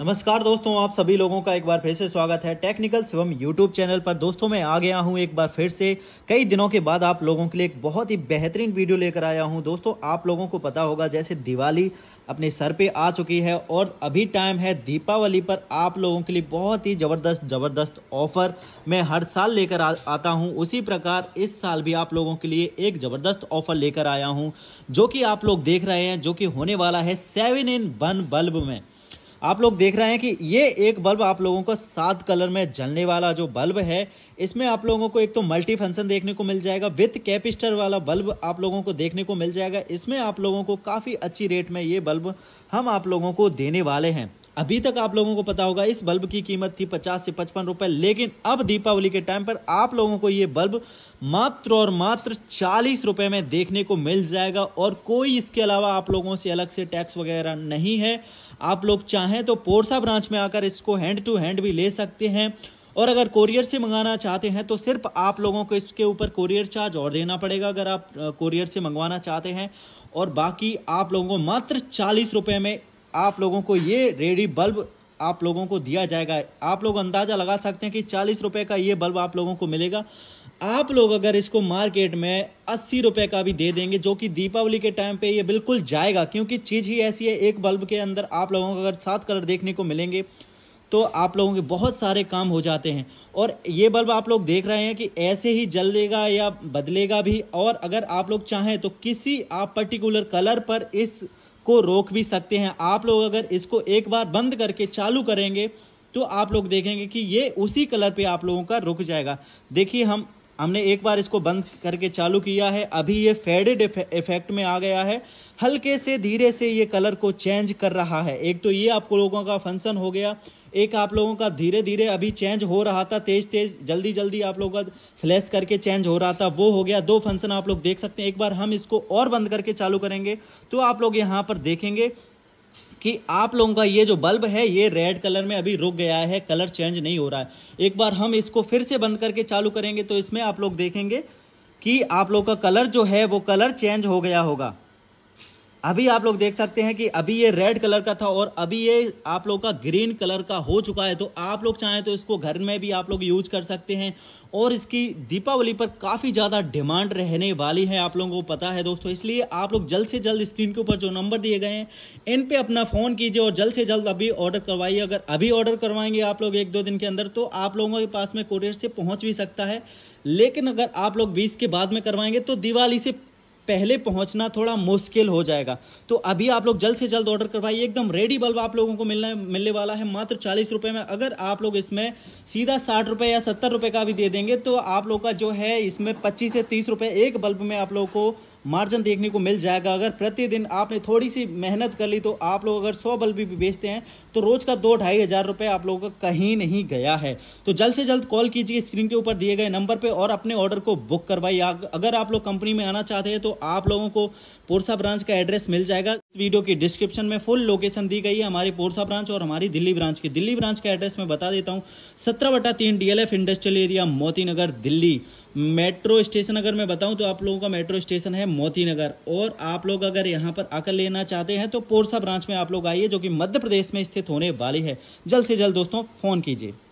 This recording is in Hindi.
नमस्कार दोस्तों आप सभी लोगों का एक बार फिर से स्वागत है टेक्निकल शिवम यूट्यूब चैनल पर दोस्तों मैं आ गया हूं एक बार फिर से कई दिनों के बाद आप लोगों के लिए एक बहुत ही बेहतरीन वीडियो लेकर आया हूं दोस्तों आप लोगों को पता होगा जैसे दिवाली अपने सर पे आ चुकी है और अभी टाइम है दीपावली पर आप लोगों के लिए बहुत ही ज़बरदस्त ज़बरदस्त ऑफ़र मैं हर साल लेकर आता हूँ उसी प्रकार इस साल भी आप लोगों के लिए एक ज़बरदस्त ऑफ़र लेकर आया हूँ जो कि आप लोग देख रहे हैं जो कि होने वाला है सेवन इन वन बल्ब में आप लोग देख रहे हैं कि ये एक बल्ब आप लोगों को सात कलर में जलने वाला जो बल्ब है इसमें आप लोगों को एक तो मल्टी फंक्शन देखने को मिल जाएगा विथ कैपिस्टर वाला बल्ब आप लोगों को देखने को मिल जाएगा इसमें आप लोगों को काफ़ी अच्छी रेट में ये बल्ब हम आप लोगों को देने वाले हैं अभी तक आप लोगों को पता होगा इस बल्ब की कीमत थी पचास से पचपन रुपए लेकिन अब दीपावली के टाइम पर आप लोगों को ये बल्ब मात्र और मात्र चालीस रुपए में देखने को मिल जाएगा और कोई इसके अलावा आप लोगों से अलग से टैक्स वगैरह नहीं है आप लोग चाहें तो पोरसा ब्रांच में आकर इसको हैंड टू हैंड भी ले सकते हैं और अगर कोरियर से मंगाना चाहते हैं तो सिर्फ आप लोगों को इसके ऊपर कोरियर चार्ज और देना पड़ेगा अगर आप कोरियर से मंगवाना चाहते हैं और बाकी आप लोगों को मात्र चालीस रुपये में आप लोगों को ये रेडी बल्ब आप लोगों को दिया जाएगा आप लोग अंदाज़ा लगा सकते हैं कि चालीस रुपये का ये बल्ब आप लोगों को मिलेगा आप लोग अगर इसको मार्केट में अस्सी रुपये का भी दे देंगे जो कि दीपावली के टाइम पे ये बिल्कुल जाएगा क्योंकि चीज़ ही ऐसी है एक बल्ब के अंदर आप लोगों को अगर सात कलर देखने को मिलेंगे तो आप लोगों के बहुत सारे काम हो जाते हैं और ये बल्ब आप लोग देख रहे हैं कि ऐसे ही जल लेगा या बदलेगा भी और अगर आप लोग चाहें तो किसी आप पर्टिकुलर कलर पर इस को रोक भी सकते हैं आप लोग अगर इसको एक बार बंद करके चालू करेंगे तो आप लोग देखेंगे कि ये उसी कलर पे आप लोगों का रुक जाएगा देखिए हम हमने एक बार इसको बंद करके चालू किया है अभी ये फेडेड इफेक्ट में आ गया है हल्के से धीरे से ये कलर को चेंज कर रहा है एक तो ये आप लोगों का फंक्शन हो गया एक आप लोगों का धीरे धीरे अभी चेंज हो रहा था तेज तेज जल्दी जल्दी आप लोगों का फ्लैश करके चेंज हो रहा था वो हो गया दो फंक्शन आप लोग देख सकते हैं एक बार हम इसको और बंद करके चालू करेंगे तो आप लोग यहाँ पर देखेंगे कि आप लोगों का ये जो बल्ब है ये रेड कलर में अभी रुक गया है कलर चेंज नहीं हो रहा है एक बार हम इसको फिर से बंद करके चालू करेंगे तो इसमें आप लोग देखेंगे कि आप लोग का कलर जो है वो कलर चेंज हो गया होगा अभी आप लोग देख सकते हैं कि अभी ये रेड कलर का था और अभी ये आप लोग का ग्रीन कलर का हो चुका है तो आप लोग चाहें तो इसको घर में भी आप लोग यूज कर सकते हैं और इसकी दीपावली पर काफ़ी ज़्यादा डिमांड रहने वाली है आप लोगों को पता है दोस्तों इसलिए आप लोग जल्द से जल्द स्क्रीन के ऊपर जो नंबर दिए गए हैं इन पे अपना फ़ोन कीजिए और जल्द से जल्द अभी ऑर्डर करवाइए अगर अभी ऑर्डर करवाएंगे आप लोग एक दो दिन के अंदर तो आप लोगों के पास में कोरियर से पहुँच भी सकता है लेकिन अगर आप लोग बीस के बाद में करवाएंगे तो दिवाली से पहले पहुंचना थोड़ा मुश्किल हो जाएगा तो अभी आप लोग जल्द से जल्द ऑर्डर करवाइए एकदम रेडी बल्ब आप लोगों को मिलने मिलने वाला है मात्र चालीस रुपये में अगर आप लोग इसमें सीधा साठ रुपये या सत्तर रुपये का भी दे देंगे तो आप लोग का जो है इसमें पच्चीस से तीस रुपये एक बल्ब में आप लोग को मार्जिन देखने को मिल जाएगा अगर प्रतिदिन आपने थोड़ी सी मेहनत कर ली तो आप लोग अगर सौ बल्ब भी बेचते हैं तो रोज का दो ढाई हज़ार रुपये आप लोगों का कहीं नहीं गया है तो जल्द से जल्द कॉल कीजिए स्क्रीन के ऊपर दिए गए नंबर पर और अपने ऑर्डर को बुक करवाइए अगर आप लोग कंपनी में आना चाहते हैं तो आप लोगों को पोरसा ब्रांच का एड्रेस मिल जाएगा इस वीडियो की डिस्क्रिप्शन में फुल लोकेशन दी गई है हमारी पोरसा ब्रांच और हमारी दिल्ली ब्रांच की दिल्ली ब्रांच का एड्रेस मैं बता देता हूँ सत्रह बटा तीन डीएलएफ इंडस्ट्रियल एरिया मोती नगर दिल्ली मेट्रो स्टेशन अगर मैं बताऊं तो आप लोगों का मेट्रो स्टेशन है मोती नगर और आप लोग अगर यहां पर आकर लेना चाहते हैं तो पोरसा ब्रांच में आप लोग आइए जो कि मध्य प्रदेश में स्थित होने वाली है जल्द से जल्द दोस्तों फ़ोन कीजिए